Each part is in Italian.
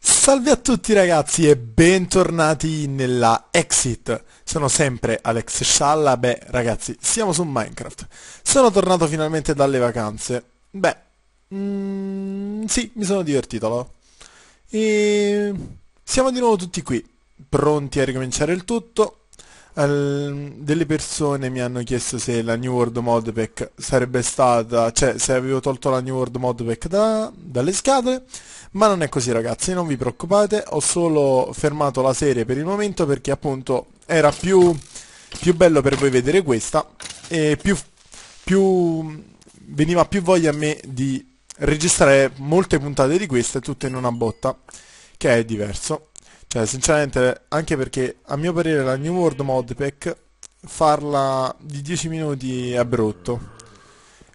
Salve a tutti ragazzi e bentornati nella Exit. Sono sempre Alex Scialla, beh ragazzi, siamo su Minecraft. Sono tornato finalmente dalle vacanze. Beh, mm, sì, mi sono divertito, lo. E siamo di nuovo tutti qui, pronti a ricominciare il tutto. Al, delle persone mi hanno chiesto se la New World Modpack sarebbe stata, cioè se avevo tolto la New World Modpack da, dalle scatole, ma non è così ragazzi, non vi preoccupate, ho solo fermato la serie per il momento perché appunto era più, più bello per voi vedere questa e più, più veniva più voglia a me di registrare molte puntate di queste tutte in una botta, che è diverso. Cioè, sinceramente, anche perché a mio parere la New World Modpack farla di 10 minuti è brutto.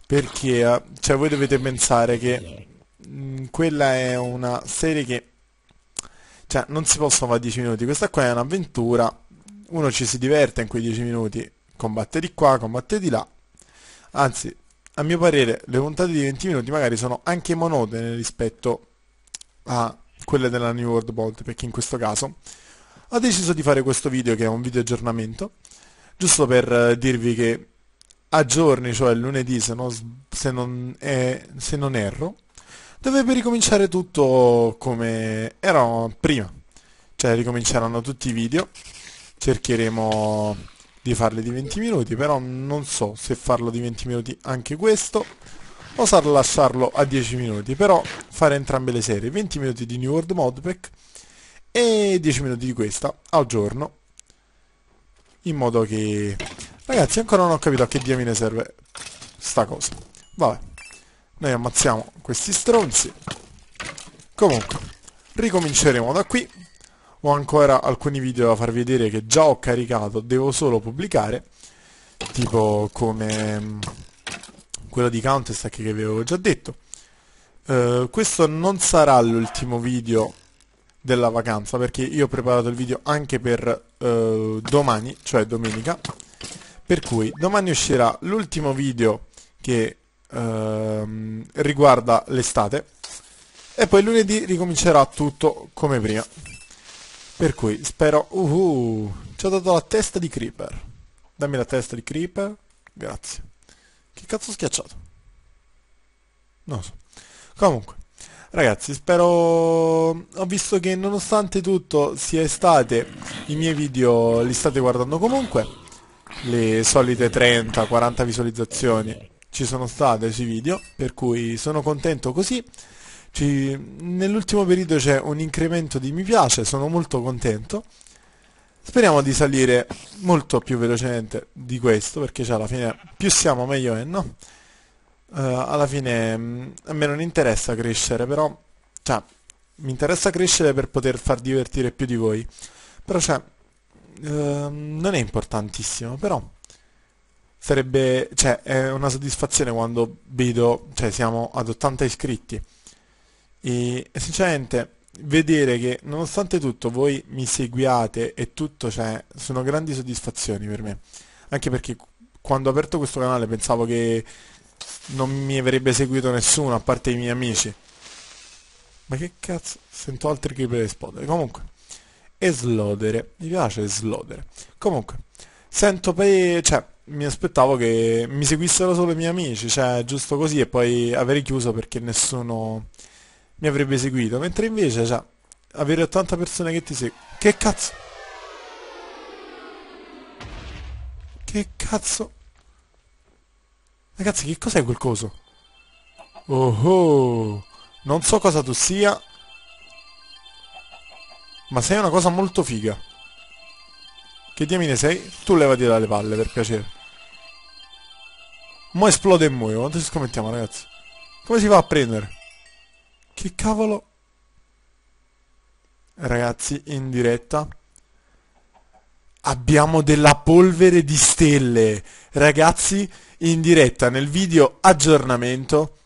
Perché, eh, cioè, voi dovete pensare che mh, mm, quella è una serie che... Cioè, non si possono fare 10 minuti. Questa qua è un'avventura. Uno ci si diverte in quei 10 minuti. Combatte di qua, combatte di là. Anzi, a mio parere le puntate di 20 minuti magari sono anche monotone rispetto a quelle della New World Bolt perché in questo caso ho deciso di fare questo video che è un video aggiornamento giusto per eh, dirvi che a giorni cioè lunedì se non, se non, eh, se non erro dovrebbe ricominciare tutto come era prima cioè ricominceranno tutti i video cercheremo di farle di 20 minuti, però non so se farlo di 20 minuti anche questo o lasciarlo a 10 minuti, però fare entrambe le serie, 20 minuti di New World Modpack e 10 minuti di questa al giorno, in modo che... Ragazzi, ancora non ho capito a che diamine serve sta cosa. Vabbè, noi ammazziamo questi stronzi. Comunque, ricominceremo da qui ho ancora alcuni video da farvi vedere che già ho caricato, devo solo pubblicare, tipo come mm, quello di Counter-Strike che vi avevo già detto. Uh, questo non sarà l'ultimo video della vacanza perché io ho preparato il video anche per uh, domani, cioè domenica, per cui domani uscirà l'ultimo video che uh, riguarda l'estate e poi lunedì ricomincerà tutto come prima. Per cui spero... Uhu, ci ho dato la testa di Creeper. Dammi la testa di Creeper. Grazie. Che cazzo ho schiacciato? Non lo so. Comunque, ragazzi, spero... Ho visto che nonostante tutto sia estate, i miei video li state guardando comunque. Le solite 30-40 visualizzazioni ci sono state sui video, per cui sono contento così. Ci, nell'ultimo periodo c'è un incremento di mi piace, sono molto contento. Speriamo di salire molto più velocemente di questo, perché cioè, alla fine più siamo meglio è, no? Uh, alla fine mh, mm, a me non interessa crescere, però... Cioè, mi interessa crescere per poter far divertire più di voi. Però cioè... Uh, non è importantissimo, però sarebbe, cioè, è una soddisfazione quando vedo, cioè, siamo ad 80 iscritti. E, sinceramente vedere che nonostante tutto voi mi seguiate e tutto, cioè, sono grandi soddisfazioni per me. Anche perché quando ho aperto questo canale pensavo che non mi avrebbe seguito nessuno, a parte i miei amici. Ma che cazzo? Sento altri che per rispondere. Comunque. Eslodere. Mi piace eslodere. Comunque. Sento poi... Cioè, mi aspettavo che mi seguissero solo i miei amici. Cioè, giusto così e poi avrei chiuso perché nessuno mi avrebbe seguito, mentre invece cioè, avere 80 persone che ti seguono. Che cazzo? Che cazzo? Ragazzi, che cos'è quel coso? Oh oh! Non so cosa tu sia, ma sei una cosa molto figa. Che diamine sei? Tu levati dalle palle, per piacere. Mo esplode e muoio, quanto ci scommettiamo, ragazzi? Come si fa a prendere? Che cavolo... Ragazzi, in diretta. Abbiamo della polvere di stelle. Ragazzi, in diretta nel video aggiornamento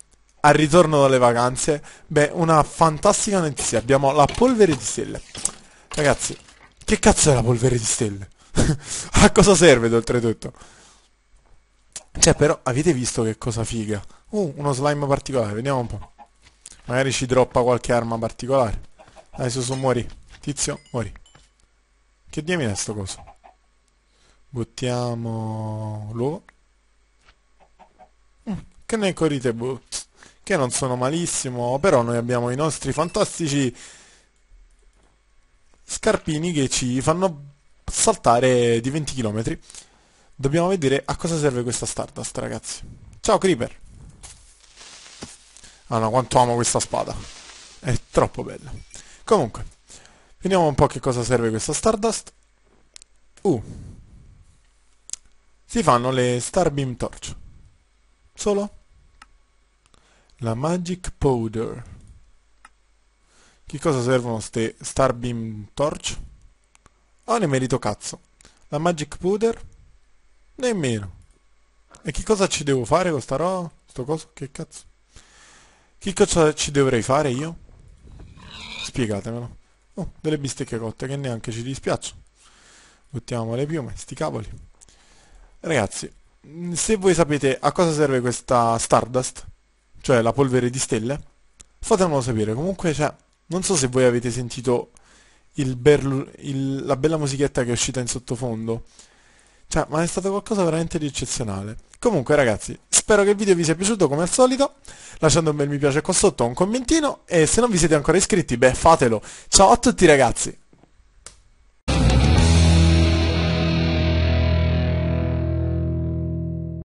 al ritorno dalle vacanze. Beh, una fantastica notizia. Abbiamo la polvere di stelle. Ragazzi, che cazzo è la polvere di stelle? a cosa serve oltretutto? Cioè, però, avete visto che cosa figa? Uh, uno slime particolare, vediamo un po'. Magari ci droppa qualche arma particolare. Dai, su, su, muori. Tizio, muori. Che diamine è sto coso? Buttiamo l'uovo. Mm, che ne corrite, boh. Che non sono malissimo, però noi abbiamo i nostri fantastici scarpini che ci fanno saltare di 20 km. Dobbiamo vedere a cosa serve questa Stardust, ragazzi. Ciao, Creeper! Allora, ah, quanto amo questa spada. È troppo bella. Comunque, vediamo un po' che cosa serve questa Stardust. Uh. Si fanno le Starbeam Torch. Solo? La Magic Powder. Che cosa servono ste Starbeam Torch? Oh, ne merito cazzo. La Magic Powder? Nemmeno. E che cosa ci devo fare con sta roba? Sto coso? Che cazzo? Che cosa ci dovrei fare io? Spiegatemelo. Oh, delle bistecche cotte che neanche ci dispiaccio. Buttiamo le piume, sti cavoli. Ragazzi, se voi sapete a cosa serve questa Stardust, cioè la polvere di stelle, fatemelo sapere. Comunque, cioè, non so se voi avete sentito il berlu, il, la bella musichetta che è uscita in sottofondo. Cioè, ma è stato qualcosa veramente di eccezionale. Comunque, ragazzi, spero che il video vi sia piaciuto come al solito lasciando un bel mi piace qua sotto, un commentino e se non vi siete ancora iscritti, beh fatelo. Ciao a tutti ragazzi!